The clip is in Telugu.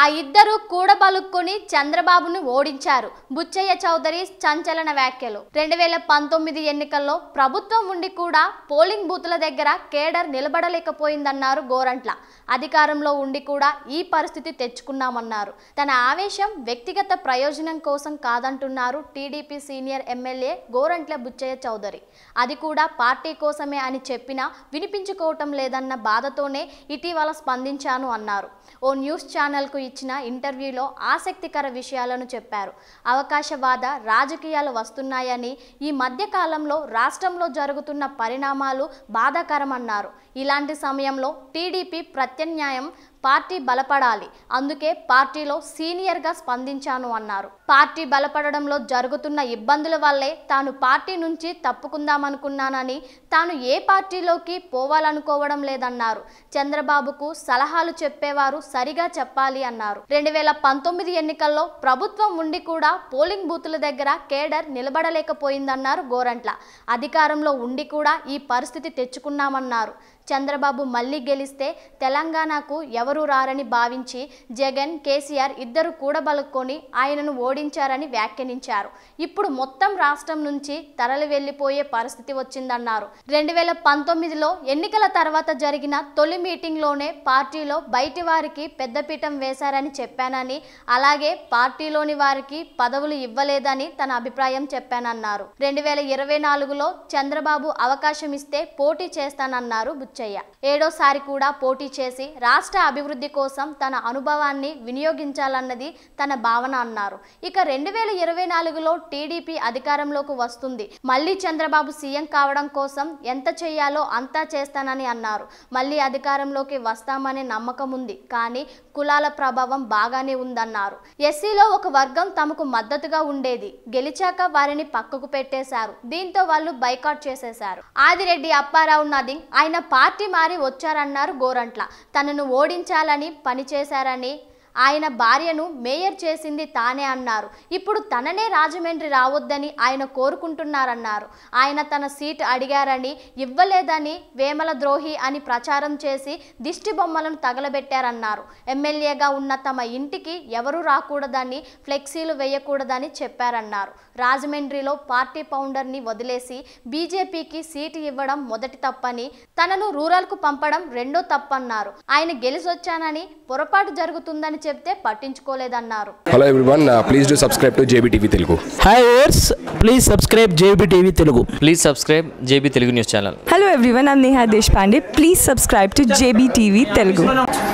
ఆ ఇద్దరు కూడబలుక్కుని చంద్రబాబును ఓడించారు బుచ్చయ్య చౌదరి సంచలన వ్యాఖ్యలు రెండు వేల పంతొమ్మిది ఎన్నికల్లో ప్రభుత్వం ఉండి కూడా పోలింగ్ బూతుల దగ్గర కేడర్ నిలబడలేకపోయిందన్నారు గోరంట్ల అధికారంలో ఉండి కూడా ఈ పరిస్థితి తెచ్చుకున్నామన్నారు తన ఆవేశం వ్యక్తిగత ప్రయోజనం కోసం కాదంటున్నారు TDP senior MLA Gorantla Buchaiah Chowdary అది కూడా పార్టీ కోసమే అని చెప్పినా వినిపించుకోవటం లేదన్న బాధతోనే ఇటీవల స్పందించాను అన్నారు ఓ న్యూస్ ఛానల్కు ఇచ్చిన ఇంటర్వ్యూలో ఆసక్తికర విషయాలను చెప్పారు అవకాశవాద రాజకీయాలు వస్తున్నాయని ఈ మధ్యకాలంలో రాష్ట్రంలో జరుగుతున్న పరిణామాలు బాధాకరమన్నారు ఇలాంటి సమయంలో టీడీపీ ప్రత్యామ్నాయం పార్టీ బలపడాలి అందుకే పార్టీలో సీనియర్గా స్పందించాను అన్నారు పార్టీ బలపడడంలో జరుగుతున్న ఇబ్బందుల వల్లే తాను పార్టీ నుంచి తప్పుకుందామనుకున్నానని తాను ఏ పార్టీలోకి పోవాలనుకోవడం లేదన్నారు చంద్రబాబుకు సలహాలు చెప్పేవారు సరిగా చెప్పాలి అన్నారు రెండు వేల పంతొమ్మిది ఎన్నికల్లో ప్రభుత్వం ఉండి కూడా పోలింగ్ బూతుల దగ్గర కేడర్ నిలబడలేకపోయిందన్నారు గోరంట్ల అధికారంలో ఉండి కూడా ఈ పరిస్థితి తెచ్చుకున్నామన్నారు చంద్రబాబు మళ్ళీ గెలిస్తే తెలంగాణకు ఎవరు రారని భావించి జగన్ కేసీఆర్ ఇద్దరు కూడబలుక్కొని ఆయనను ఓడి ఓడించారని వ్యాఖ్యానించారు ఇప్పుడు మొత్తం రాష్ట్రం నుంచి తరలి వెళ్లిపోయే పరిస్థితి వచ్చిందన్నారు రెండు వేల పంతొమ్మిదిలో ఎన్నికల తర్వాత జరిగిన తొలి మీటింగ్లోనే పార్టీలో బయటి వారికి పెద్దపీఠం వేశారని చెప్పానని అలాగే పార్టీలోని వారికి పదవులు ఇవ్వలేదని తన అభిప్రాయం చెప్పానన్నారు రెండు వేల ఇరవై నాలుగులో చంద్రబాబు అవకాశం ఇస్తే పోటీ చేస్తానన్నారు బుచ్చయ్య ఏడోసారి కూడా పోటీ చేసి రాష్ట్ర అభివృద్ధి కోసం తన అనుభవాన్ని వినియోగించాలన్నది తన భావన అన్నారు ఇక రెండు వేల ఇరవై నాలుగులో టీడీపీ అధికారంలోకి వస్తుంది మళ్ళీ చంద్రబాబు సీఎం కావడం కోసం ఎంత చేయాలో అంతా చేస్తానని అన్నారు మళ్ళీ అధికారంలోకి వస్తామనే నమ్మకం ఉంది కానీ కులాల ప్రభావం బాగానే ఉందన్నారు ఎస్సీలో ఒక వర్గం తమకు మద్దతుగా ఉండేది గెలిచాక వారిని పక్కకు పెట్టేశారు దీంతో వాళ్ళు బైకాట్ చేసేశారు ఆదిరెడ్డి అప్పారావు నదింగ్ ఆయన పార్టీ మారి వచ్చారన్నారు గోరంట్ల తనను ఓడించాలని పనిచేశారని ఆయన భార్యను మేయర్ చేసింది తానే అన్నారు ఇప్పుడు తననే రాజమండ్రి రావద్దని ఆయన కోరుకుంటున్నారన్నారు ఆయన తన సీటు అడిగారని ఇవ్వలేదని వేమల ద్రోహి అని ప్రచారం చేసి దిష్టి బొమ్మలను తగలబెట్టారన్నారు ఎమ్మెల్యేగా ఉన్న తమ ఇంటికి ఎవరూ రాకూడదని ఫ్లెక్సీలు వేయకూడదని చెప్పారన్నారు రాజమండ్రిలో పార్టీ పౌండర్ని వదిలేసి బీజేపీకి సీటు ఇవ్వడం మొదటి తప్పని తనను రూరల్కు పంపడం రెండో తప్పన్నారు ఆయన గెలిచొచ్చానని పొరపాటు జరుగుతుందని చెప్తే పట్టించుకోలేదన్నారు hello everyone please do subscribe to JB TV Telugu hi viewers please subscribe JB TV Telugu please subscribe JB Telugu news channel hello everyone I Neha Deshpande please subscribe to JB TV Telugu